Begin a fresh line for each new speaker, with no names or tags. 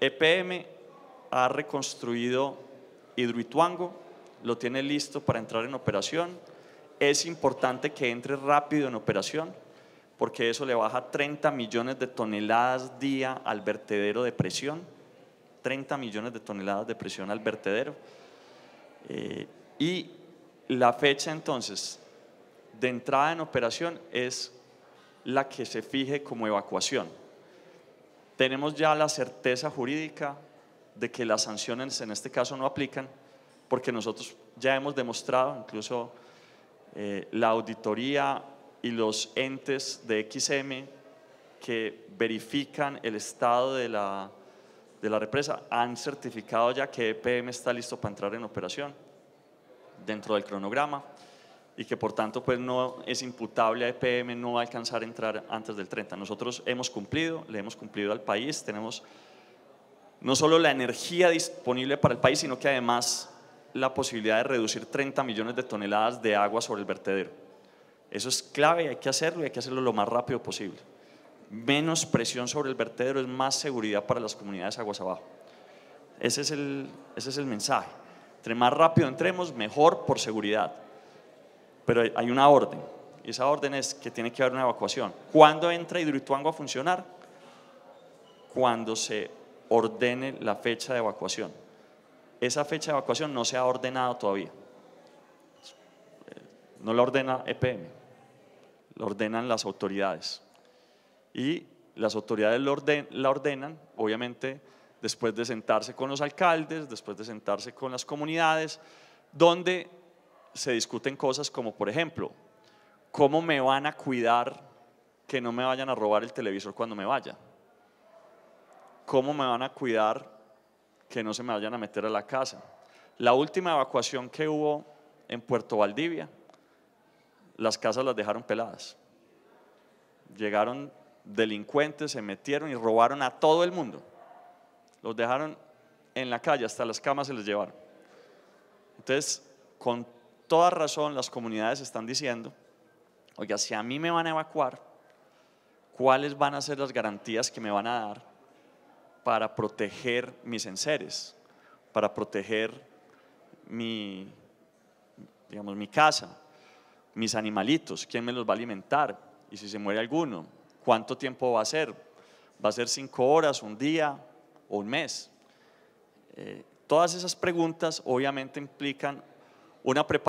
EPM ha reconstruido Hidroituango, lo tiene listo para entrar en operación. Es importante que entre rápido en operación porque eso le baja 30 millones de toneladas día al vertedero de presión. 30 millones de toneladas de presión al vertedero. Eh, y la fecha entonces de entrada en operación es la que se fije como evacuación tenemos ya la certeza jurídica de que las sanciones en este caso no aplican, porque nosotros ya hemos demostrado, incluso eh, la auditoría y los entes de XM que verifican el estado de la, de la represa han certificado ya que EPM está listo para entrar en operación dentro del cronograma y que por tanto pues no es imputable a EPM no alcanzar a entrar antes del 30. Nosotros hemos cumplido, le hemos cumplido al país, tenemos no solo la energía disponible para el país, sino que además la posibilidad de reducir 30 millones de toneladas de agua sobre el vertedero. Eso es clave, hay que hacerlo y hay que hacerlo lo más rápido posible. Menos presión sobre el vertedero es más seguridad para las comunidades aguas abajo. Ese es el, ese es el mensaje. Entre más rápido entremos, mejor por seguridad pero hay una orden. Y esa orden es que tiene que haber una evacuación. ¿Cuándo entra Hidroituango a funcionar? Cuando se ordene la fecha de evacuación. Esa fecha de evacuación no se ha ordenado todavía. Eh, no la ordena EPM, la ordenan las autoridades. Y las autoridades la, la ordenan, obviamente, después de sentarse con los alcaldes, después de sentarse con las comunidades, donde se discuten cosas como, por ejemplo, ¿cómo me van a cuidar que no me vayan a robar el televisor cuando me vaya? ¿Cómo me van a cuidar que no se me vayan a meter a la casa? La última evacuación que hubo en Puerto Valdivia, las casas las dejaron peladas. Llegaron delincuentes, se metieron y robaron a todo el mundo. Los dejaron en la calle, hasta las camas se les llevaron. Entonces, con toda razón las comunidades están diciendo, oiga, si a mí me van a evacuar, ¿cuáles van a ser las garantías que me van a dar para proteger mis enseres, para proteger mi, digamos, mi casa, mis animalitos? ¿Quién me los va a alimentar? ¿Y si se muere alguno? ¿Cuánto tiempo va a ser? ¿Va a ser cinco horas, un día o un mes? Eh, todas esas preguntas obviamente implican una preparación